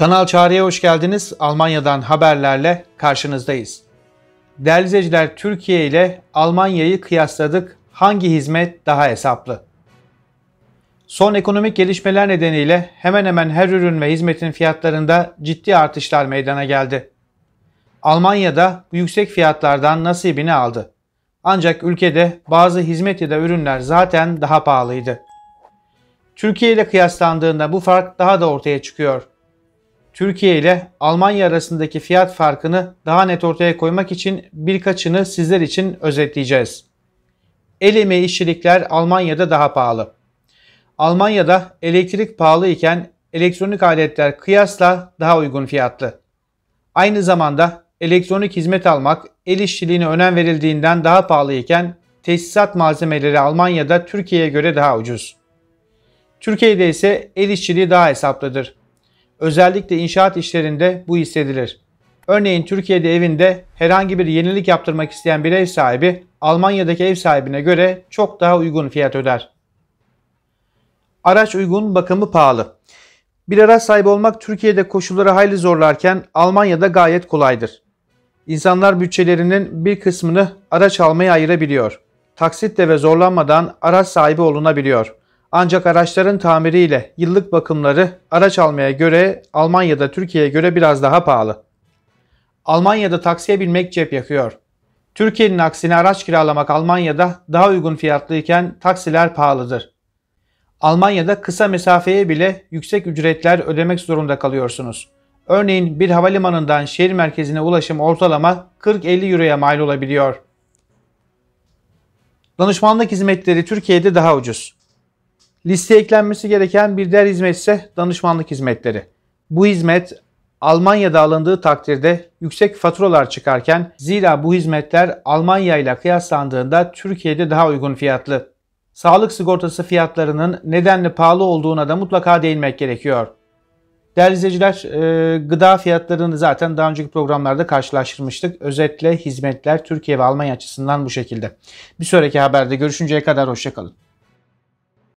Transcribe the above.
Kanal Çağrı'ya hoş geldiniz. Almanya'dan haberlerle karşınızdayız. Değerli izleyiciler, Türkiye ile Almanya'yı kıyasladık. Hangi hizmet daha hesaplı? Son ekonomik gelişmeler nedeniyle hemen hemen her ürün ve hizmetin fiyatlarında ciddi artışlar meydana geldi. Almanya'da bu yüksek fiyatlardan nasibini aldı. Ancak ülkede bazı hizmet ya da ürünler zaten daha pahalıydı. Türkiye ile kıyaslandığında bu fark daha da ortaya çıkıyor. Türkiye ile Almanya arasındaki fiyat farkını daha net ortaya koymak için birkaçını sizler için özetleyeceğiz. El emeği işçilikler Almanya'da daha pahalı. Almanya'da elektrik pahalı iken elektronik aletler kıyasla daha uygun fiyatlı. Aynı zamanda elektronik hizmet almak el işçiliğine önem verildiğinden daha pahalı iken tesisat malzemeleri Almanya'da Türkiye'ye göre daha ucuz. Türkiye'de ise el işçiliği daha hesaplıdır. Özellikle inşaat işlerinde bu hissedilir. Örneğin Türkiye'de evinde herhangi bir yenilik yaptırmak isteyen bir ev sahibi Almanya'daki ev sahibine göre çok daha uygun fiyat öder. Araç uygun, bakımı pahalı. Bir araç sahibi olmak Türkiye'de koşulları hayli zorlarken Almanya'da gayet kolaydır. İnsanlar bütçelerinin bir kısmını araç almaya ayırabiliyor. Taksitle ve zorlanmadan araç sahibi olunabiliyor. Ancak araçların tamiriyle yıllık bakımları araç almaya göre Almanya'da Türkiye'ye göre biraz daha pahalı. Almanya'da taksiye binmek cep yakıyor. Türkiye'nin aksine araç kiralamak Almanya'da daha uygun fiyatlıyken taksiler pahalıdır. Almanya'da kısa mesafeye bile yüksek ücretler ödemek zorunda kalıyorsunuz. Örneğin bir havalimanından şehir merkezine ulaşım ortalama 40-50 euroya mal olabiliyor. Danışmanlık hizmetleri Türkiye'de daha ucuz. Liste eklenmesi gereken bir diğer hizmet ise danışmanlık hizmetleri. Bu hizmet Almanya'da alındığı takdirde yüksek faturalar çıkarken zira bu hizmetler Almanya ile kıyaslandığında Türkiye'de daha uygun fiyatlı. Sağlık sigortası fiyatlarının nedenle pahalı olduğuna da mutlaka değinmek gerekiyor. Değerli izleyiciler, e, gıda fiyatlarını zaten daha önceki programlarda karşılaştırmıştık. Özetle hizmetler Türkiye ve Almanya açısından bu şekilde. Bir sonraki haberde görüşünceye kadar hoşçakalın.